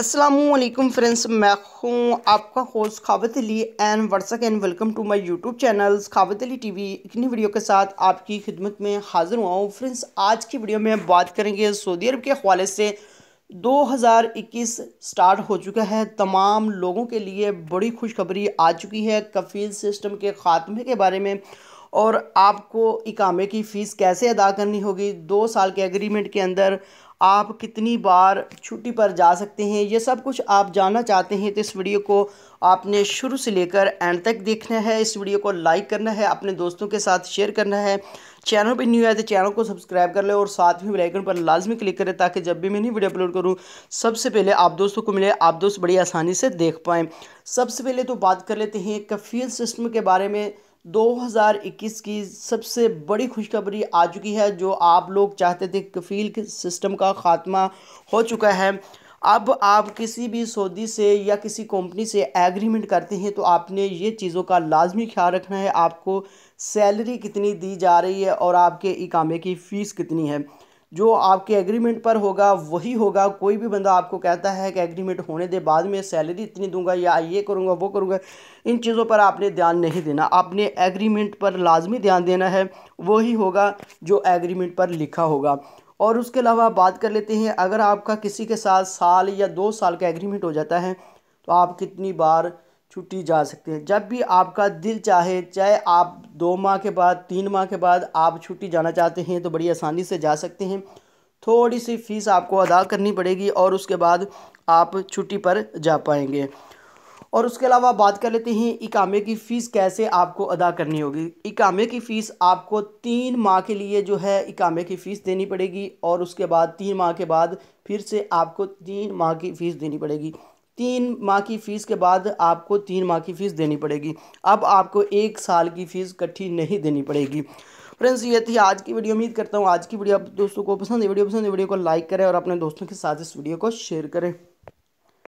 Aslam friends मैं हूँ आपका होस्ट खावत अली एंड वर्सक and welcome to my YouTube channels Khawat Ali we इतनी वीडियो के साथ आपकी खिदमत में हाज़िर हुआ हूँ फ्रेंड्स आज की वीडियो में बात करेंगे सऊदी अरब के हवाले से 2021 स्टार्ट हो चुका है तमाम लोगों के लिए बड़ी खुशखबरी आ चुकी है कफील सिस्टम के ख़ात्मे के बारे में और आपको इकामे की फ़ीस कैसे अदा करनी होगी दो साल के एग्रीमेंट के अंदर आप कितनी बार छुट्टी पर जा सकते हैं ये सब कुछ आप जानना चाहते हैं तो इस वीडियो को आपने शुरू से लेकर एंड तक देखना है इस वीडियो को लाइक करना है अपने दोस्तों के साथ शेयर करना है चैनल पर न्यू आए तो चैनल को सब्सक्राइब कर ले और साथ में बेलाइकन पर लाजमी क्लिक करें ताकि जब भी मैं नई वीडियो अपलोड करूँ सबसे पहले आप दोस्तों को मिले आप दोस्त बड़ी आसानी से देख पाएँ सबसे पहले तो बात कर लेते हैं कफील सिस्टम के बारे में 2021 की सबसे बड़ी खुशखबरी आ चुकी है जो आप लोग चाहते थे कफील सिस्टम का खात्मा हो चुका है अब आप किसी भी सऊदी से या किसी कंपनी से एग्रीमेंट करते हैं तो आपने ये चीज़ों का लाजमी ख्याल रखना है आपको सैलरी कितनी दी जा रही है और आपके इकामे की फ़ीस कितनी है जो आपके एग्रीमेंट पर होगा वही होगा कोई भी बंदा आपको कहता है कि एग्रीमेंट होने दे बाद में सैलरी इतनी दूंगा या ये करूंगा वो करूँगा इन चीज़ों पर आपने ध्यान नहीं देना आपने एग्रीमेंट पर लाजमी ध्यान देना है वही होगा जो एग्रीमेंट पर लिखा होगा और उसके अलावा बात कर लेते हैं अगर आपका किसी के साथ साल या दो साल का एग्रीमेंट हो जाता है तो आप कितनी बार छुट्टी जा सकते हैं जब भी आपका दिल चाहे चाहे आप दो माह के बाद तीन माह के बाद आप छुट्टी जाना चाहते हैं तो बड़ी आसानी से जा सकते हैं थोड़ी सी फ़ीस आपको अदा करनी पड़ेगी और उसके बाद आप छुट्टी पर जा पाएंगे और उसके अलावा बात कर लेते हैं इकामे की फ़ीस कैसे आपको अदा करनी होगी इकामे की फ़ीस आपको तीन माह के लिए जो है इकामे की फ़ीस देनी पड़ेगी और उसके बाद तीन माह के बाद फिर से आपको तीन माह की फ़ीस देनी पड़ेगी तीन माह की फ़ीस के बाद आपको तीन माह की फ़ीस देनी पड़ेगी अब आपको एक साल की फ़ीस इकट्ठी नहीं देनी पड़ेगी फ्रेंड्स ये थी आज की वीडियो उम्मीद करता हूँ आज की वीडियो आप दोस्तों को पसंद है वीडियो पसंद है वीडियो को लाइक करें और अपने दोस्तों के साथ इस वीडियो को शेयर करें